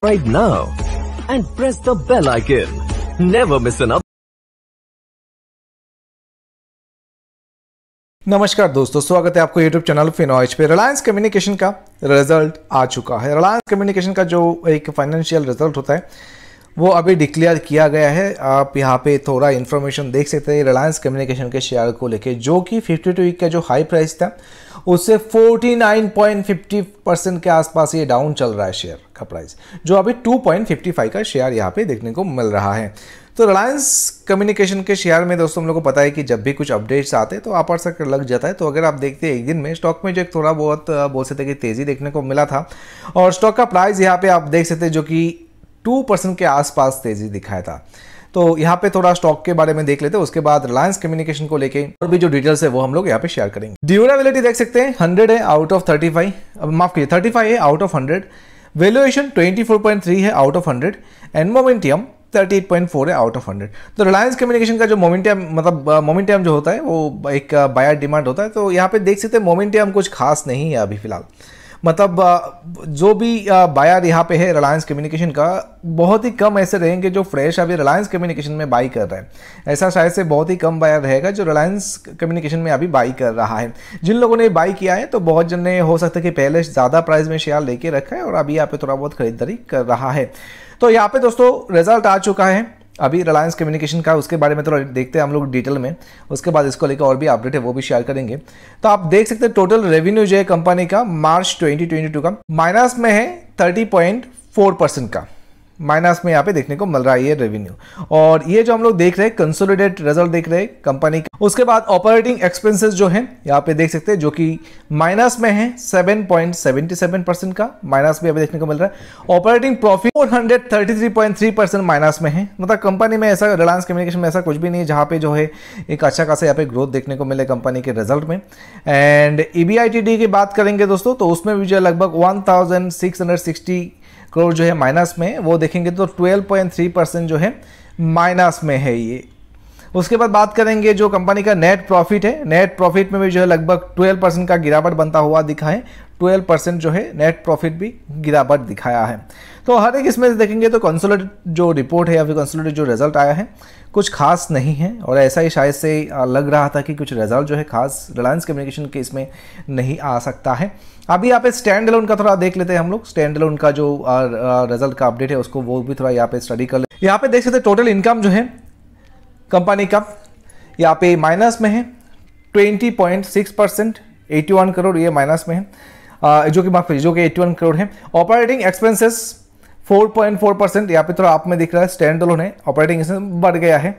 subscribe now and press the bell icon. Never miss an update. नमस्कार दोस्तों स्वागत है आपको यूट्यूब चैनल फिनॉइज पे रिलायंस कम्युनिकेशन का रिजल्ट आ चुका है रिलायंस कम्युनिकेशन का जो एक फाइनेंशियल रिजल्ट होता है वो अभी डिक्लेयर किया गया है आप यहाँ पे थोड़ा इन्फॉर्मेशन देख सकते हैं रिलायंस कम्युनिकेशन के शेयर को लेके जो कि 52 वीक का जो हाई प्राइस था उससे 49.50 परसेंट के आसपास ये डाउन चल रहा है शेयर का प्राइस जो अभी 2.55 का शेयर यहाँ पे देखने को मिल रहा है तो रिलायंस कम्युनिकेशन के शेयर में दोस्तों हम लोग को पता है कि जब भी कुछ अपडेट्स आते हैं तो अपर सक लग जाता है तो अगर आप देखते हैं एक दिन में स्टॉक में जो एक थोड़ा बहुत बोल सकते कि तेज़ी देखने को मिला था और स्टॉक का प्राइस यहाँ पे आप देख सकते हैं जो कि टू परसेंट के आसपास तेजी दिखाया था तो यहाँ पे थोड़ा स्टॉक के बारे में देख लेते हैं उसके बाद रिलायंस कम्युनिकेशन को लेके और भी जो डिटेल्स है वो हम लोग यहाँ पे शेयर करेंगे ड्यूरेबिलिटी देख सकते हैं हंड्रेड है आउट ऑफ थर्टी फाइव अब माफ कीजिए थर्टी फाइव है out of hundred valuation twenty four point three है out of hundred and momentum thirty eight point four है आउट ऑफ हंड्रेड तो रिलायंस कम्युनिकेशन का जो मोमेंटियम मतलब मोमेंटियम जो होता है वो एक बायर डिमांड होता है तो यहाँ पे देख सकते हैं मोमेंटियम कुछ खास नहीं है अभी फिलहाल मतलब जो भी बायर यहाँ पे है रिलायंस कम्युनिकेशन का बहुत ही कम ऐसे रहेंगे जो फ्रेश अभी रिलायंस कम्युनिकेशन में बाई कर रहे हैं ऐसा शायद से बहुत ही कम बायर रहेगा जो रिलायंस कम्युनिकेशन में अभी बाई कर रहा है जिन लोगों ने बाई किया है तो बहुत जन ने हो सकता है कि पहले ज़्यादा प्राइस में शेयर लेके रखा है और अभी यहाँ पे थोड़ा बहुत खरीदारी कर रहा है तो यहाँ पे दोस्तों रिजल्ट आ चुका है अभी रिलायंस कम्युनिकेशन का उसके बारे में थोड़ा तो देखते हैं हम लोग डिटेल में उसके बाद इसको लेकर और भी अपडेट है वो भी शेयर करेंगे तो आप देख सकते हैं टोटल रेवेन्यू जो है कंपनी का मार्च 2022 का माइनस में है 30.4 परसेंट का माइनस में यहाँ पे देखने को मिल रहा है ये रेवेन्यू और ये जो हम लोग देख रहे हैं कंसोलिडेट रिजल्ट देख रहे हैं कंपनी का उसके बाद ऑपरेटिंग एक्सपेंसेस जो है यहाँ पे देख सकते हैं जो कि माइनस में है 7.77 परसेंट का माइनस भी अभी देखने को मिल रहा है ऑपरेटिंग प्रॉफिट 433.3 परसेंट माइनस में है मतलब कंपनी में ऐसा रिलायंस कम्युनिकेशन में ऐसा कुछ भी नहीं है जहाँ पे जो है एक अच्छा खासा यहाँ पे ग्रोथ देखने को मिले कंपनी के रिजल्ट में एंड ई e की बात करेंगे दोस्तों तो उसमें भी जो लगभग वन करोड़ जो है माइनस में वो देखेंगे तो 12.3 परसेंट जो है माइनस में है ये उसके बाद बात करेंगे जो कंपनी का नेट प्रॉफिट है नेट प्रॉफिट में भी जो है लगभग 12 परसेंट का गिरावट बनता हुआ दिखा है 12 परसेंट जो है नेट प्रॉफिट भी गिरावट दिखाया है तो हर एक इसमें देखेंगे तो कंसोलेट जो रिपोर्ट है या फिर कंसोलेट जो रिजल्ट आया है कुछ खास नहीं है और ऐसा ही शायद से लग रहा था कि कुछ रिजल्ट जो है खास रिलायंस कम्युनिकेशन के इसमें नहीं आ सकता है अभी यहाँ पे स्टैंड लोन का थोड़ा देख लेते हैं हम लोग स्टैंड लोन का जो रिजल्ट का अपडेट है उसको वो भी थोड़ा यहाँ पे स्टडी कर ले यहाँ पे देख सकते टोटल इनकम जो है कंपनी का यहाँ पे माइनस में है 20.6 परसेंट एटी करोड़ ये माइनस में है जो कि माफ जो कि वन करोड़ है ऑपरेटिंग एक्सपेंसेस 4.4 परसेंट यहाँ पे थोड़ा आप में दिख रहा है स्टैंड लोन है ऑपरेटिंग बढ़ गया है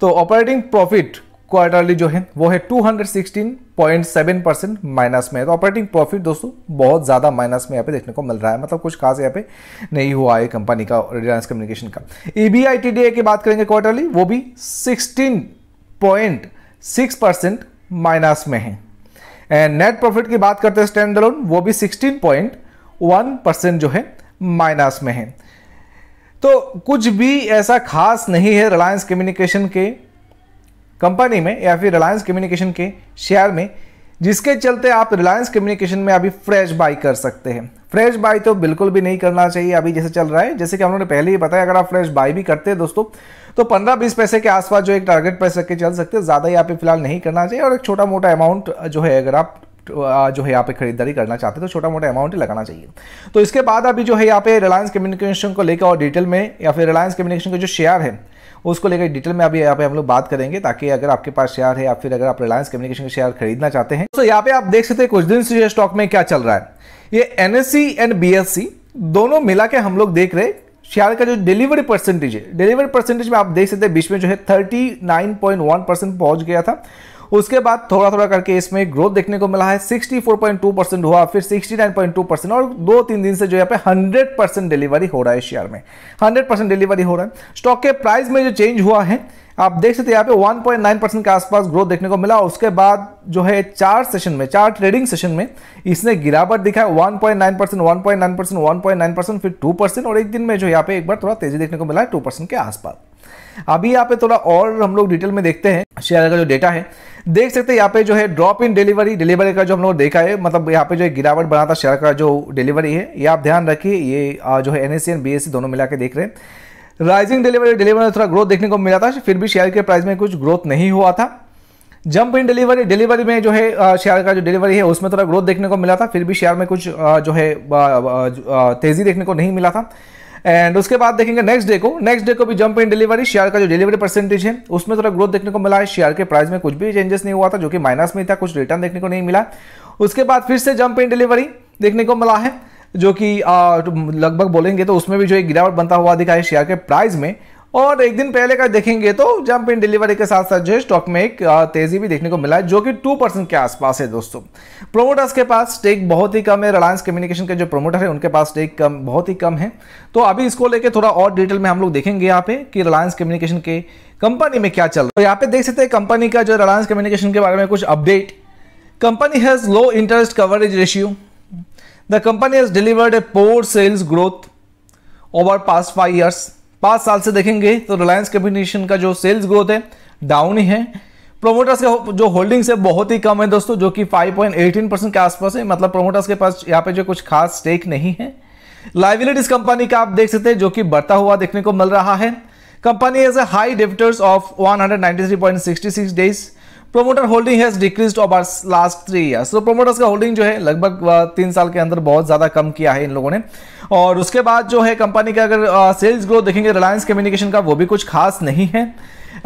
तो ऑपरेटिंग प्रॉफिट क्वार्टरली जो है वो है 216.7 परसेंट माइनस में तो ऑपरेटिंग प्रॉफिट दोस्तों बहुत ज़्यादा माइनस में यहाँ पे देखने को मिल रहा है मतलब कुछ खास यहाँ पे नहीं हुआ है कंपनी का रिलायंस कम्युनिकेशन का E B I T D A की बात करेंगे क्वार्टरली वो भी 16.6 परसेंट माइनस में है एंड नेट प्रॉफिट की बात करते हैं स्टैंड अलोन वो भी सिक्सटीन परसेंट जो है माइनस में है तो कुछ भी ऐसा खास नहीं है रिलायंस कम्युनिकेशन के कंपनी में या फिर रिलायंस कम्युनिकेशन के शेयर में जिसके चलते आप रिलायंस कम्युनिकेशन में अभी फ्रेश बाई कर सकते हैं फ्रेश बाई तो बिल्कुल भी नहीं करना चाहिए अभी जैसे चल रहा है जैसे कि हम लोगों ने पहले ही बताया अगर आप फ्रेश बाई भी करते हैं दोस्तों तो 15-20 पैसे के आसपास जो एक टारगेट प्राइस रख के चल सकते हैं ज़्यादा ही आप फिलहाल नहीं करना चाहिए और एक छोटा मोटा अमाउंट जो है अगर आप जो है यहाँ पे खरीदारी करना चाहते हैं तो छोटा मोटा अमाउंट लगाना चाहिए तो इसके बाद अभी जो है यहाँ पे रिलायंस कम्युनिकेशन को लेकर और डिटेल में या फिर रिलायंस कम्युनिकेशन के जो शेयर है उसको लेकर डिटेल में अभी यहाँ पे हम लोग बात करेंगे ताकि अगर आपके पास शेयर है या फिर अगर आप रिलायंस कम्युनिकेशन के शेयर खरीदना चाहते हैं तो यहाँ पे आप देख सकते हैं कुछ दिन से स्टॉक में क्या चल रहा है ये एन एंड बी दोनों मिला के हम लोग देख रहे शेयर का जो डिलीवरी परसेंटेज है डिलीवरी परसेंटेज में आप देख सकते हैं बीच में जो है 39.1 परसेंट पहुंच गया था उसके बाद थोड़ा थोड़ा करके इसमें ग्रोथ देखने को मिला है 64.2 परसेंट हुआ फिर 69.2 परसेंट और दो तीन दिन से जो यहाँ पे 100 परसेंट डिलीवरी हो रहा है शेयर में 100 परसेंट डिलीवरी हो रहा है स्टॉक के प्राइस में जो चेंज हुआ है आप देख सकते हैं यहाँ पे 1.9 परसेंट के आसपास ग्रोथ देखने को मिला उसके बाद जो है चार सेशन में चार ट्रेडिंग सेशन में इसने गिरावट दिखा point 1.9 percent nine percent nine percent फिर 2 परसेंट और एक दिन में जो यहाँ पे एक बार थोड़ा तेजी देखने को मिला है 2 परसेंट के आसपास अभी यहाँ पे थोड़ा और हम लोग डिटेल में देखते हैं शेयर का जो डेटा है देख सकते हैं यहाँ पे जो है ड्रॉप इन डिलीवरी डिलीवरी का जो हम लोग देखा है मतलब यहाँ पे जो है गिरावट बना था शेयर का जो डिलीवरी है ये आप ध्यान रखिए ये जो है एनएससी एंड बी दोनों मिला के देख रहे हैं राइजिंग डिलीवरी डिलीवरी में थोड़ा ग्रोथ देखने को मिला था फिर भी शेयर के प्राइस में कुछ ग्रोथ नहीं हुआ था जंप इन डिलीवरी डिलीवरी में जो है शेयर का जो डिलीवरी है उसमें थोड़ा ग्रोथ देखने को मिला था फिर भी शेयर में कुछ जो है तेज़ी देखने को नहीं मिला था एंड उसके बाद देखेंगे नेक्स्ट डे को नेक्स्ट डे को भी जंप इन डिलीवरी शेयर का जो डिलीवरी परसेंटेज है उसमें थोड़ा ग्रोथ देखने को मिला है शेयर के प्राइस में कुछ भी चेंजेस नहीं हुआ था जो कि माइनस में था कुछ रिटर्न देखने को नहीं मिला उसके बाद फिर से जंप इन डिलीवरी देखने को मिला है जो कि तो लगभग बोलेंगे तो उसमें भी जो एक गिरावट बनता हुआ दिखा है शेयर के प्राइस में और एक दिन पहले का देखेंगे तो जंप इन डिलीवरी के साथ साथ जो है स्टॉक में एक तेजी भी देखने को मिला है जो कि टू परसेंट के आसपास है दोस्तों प्रोमोटर्स के पास स्टेक बहुत ही कम है रिलायंस कम्युनिकेशन के जो प्रोमोटर है उनके पास स्टेक कम बहुत ही कम है तो अभी इसको लेके थोड़ा और डिटेल में हम लोग देखेंगे यहाँ पे कि रिलायंस कम्युनिकेशन के कंपनी में क्या चल रहा है तो यहाँ पे देख सकते हैं कंपनी का जो रिलायंस कम्युनिकेशन के बारे में कुछ update company has low interest coverage ratio the company has delivered a poor sales growth over past five years पांच साल से देखेंगे तो रिलायंस कम्युनिकेशन का जो सेल्स ग्रोथ है डाउन ही है प्रोमोटर्स का जो होल्डिंग्स है बहुत ही कम है दोस्तों जो कि 5.18 परसेंट के आसपास है मतलब प्रोमोटर्स के पास यहाँ पे जो कुछ खास स्टेक नहीं है लाइविलिटीज कंपनी का आप देख सकते हैं जो कि बढ़ता हुआ देखने को मिल रहा है company has a high debtors of 193.66 days promoter holding has decrease over last three years तो प्रोमोटर्स का होल्डिंग जो है लगभग तीन साल के अंदर बहुत ज़्यादा कम किया है इन लोगों ने और उसके बाद जो है कंपनी का अगर सेल्स ग्रोथ देखेंगे रिलायंस कम्युनिकेशन का वो भी कुछ खास नहीं है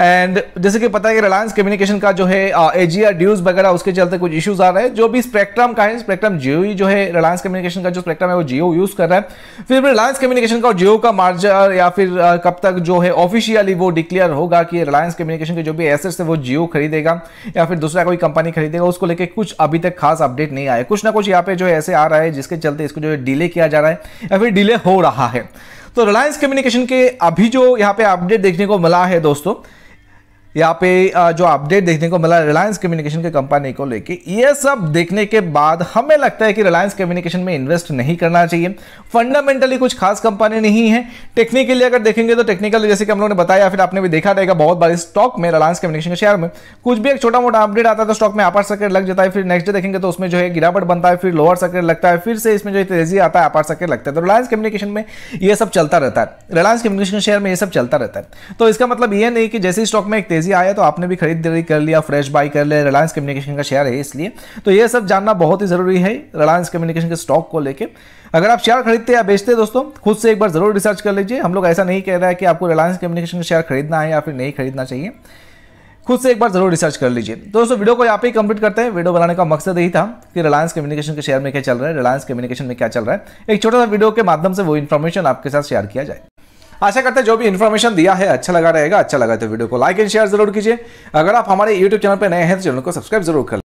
एंड जैसे कि पता है कि रिलायंस कम्युनिकेशन का जो है एजीआर ड्यूज वगैरह उसके चलते कुछ इश्यूज आ रहे हैं जो भी स्पेक्ट्रम का है स्पेक्ट्रम जियो ही जो है रिलायंस कम्युनिकेशन का जो स्पेक्ट्रम है वो जियो यूज कर रहा है फिर रिलायंस कम्युनिकेशन का और जियो का मार्जर या फिर कब तक जो है ऑफिशियली वो डिक्लेयर होगा कि रिलायंस कम्युनिकेशन के जो भी एसेट्स है वो जियो खरीदेगा या फिर दूसरा कोई कंपनी खरीदेगा उसको लेकर कुछ अभी तक खास अपडेट नहीं आया कुछ ना कुछ यहाँ पे जो है ऐसे आ रहा है जिसके चलते इसको जो है डिले किया जा रहा है या फिर डिले हो रहा है तो रिलायंस कम्युनिकेशन के अभी जो यहाँ पे अपडेट देखने को मिला है दोस्तों यहाँ पे जो अपडेट देखने को मिला रिलायंस कम्युनिकेशन की कंपनी को लेके ये सब देखने के बाद हमें लगता है कि रिलायंस कम्युनिकेशन में इन्वेस्ट नहीं करना चाहिए फंडामेंटली कुछ खास कंपनी नहीं है टेक्निकली अगर देखेंगे तो टेक्निकल जैसे कि हम लोगों ने बताया फिर आपने भी देखा रहेगा बहुत बार स्टॉक में रिलायंस कम्युनिकेशन के शेयर में कुछ भी एक छोटा मोटा अपडेट आता है तो स्टॉक में अपर सर्किट लग जाता है फिर नेक्स्ट डे देखेंगे तो उसमें जो है गिरावट बनता है फिर लोअर सर्किट लगता है फिर से इसमें जो है तेजी आता है अपार सर्किट लगता है तो रिलायंस कम्युनिकेशन में यह सब चलता रहता है रिलायंस कम्युनिकेशन शेयर में यह सब चलता रहता है तो इसका मतलब यह नहीं कि जैसे स्टॉक में एक तेजी आया तो आपने भी खरीदारी कर लिया फ्रेश बाई कर लिया रिलायंस कम्युनिकेशन का शेयर है इसलिए तो ये सब जानना बहुत ही जरूरी है रिलायंस कम्युनिकेशन के स्टॉक को लेकर अगर आप शेयर खरीदते या बेचते दोस्तों खुद से एक बार जरूर रिसर्च कर लीजिए हम लोग ऐसा नहीं कह रहे हैं कि आपको रिलायंस कम्युनिकेशन का शेयर खरीदना है या फिर नहीं खरीदना चाहिए खुद से एक बार जरूर रिसर्च कर लीजिए तो दोस्तों वीडियो को यहाँ पे ही कंप्लीट करते हैं वीडियो बनाने का मकसद यही था कि रिलायंस कम्युनिकेशन के शेयर में क्या चल रहा है रिलायंस कम्युनिकेशन में क्या चल रहा है एक छोटा सा वीडियो के माध्यम से वो इन्फॉर्मेशन आपके साथ शेयर किया जाए आशा करते हैं जो भी इन्फॉर्मेशन दिया है अच्छा लगा रहेगा अच्छा लगा तो वीडियो को लाइक एंड शेयर जरूर कीजिए अगर आप हमारे यूट्यूब चैनल पर नए हैं तो चैनल को सब्सक्राइब जरूर कर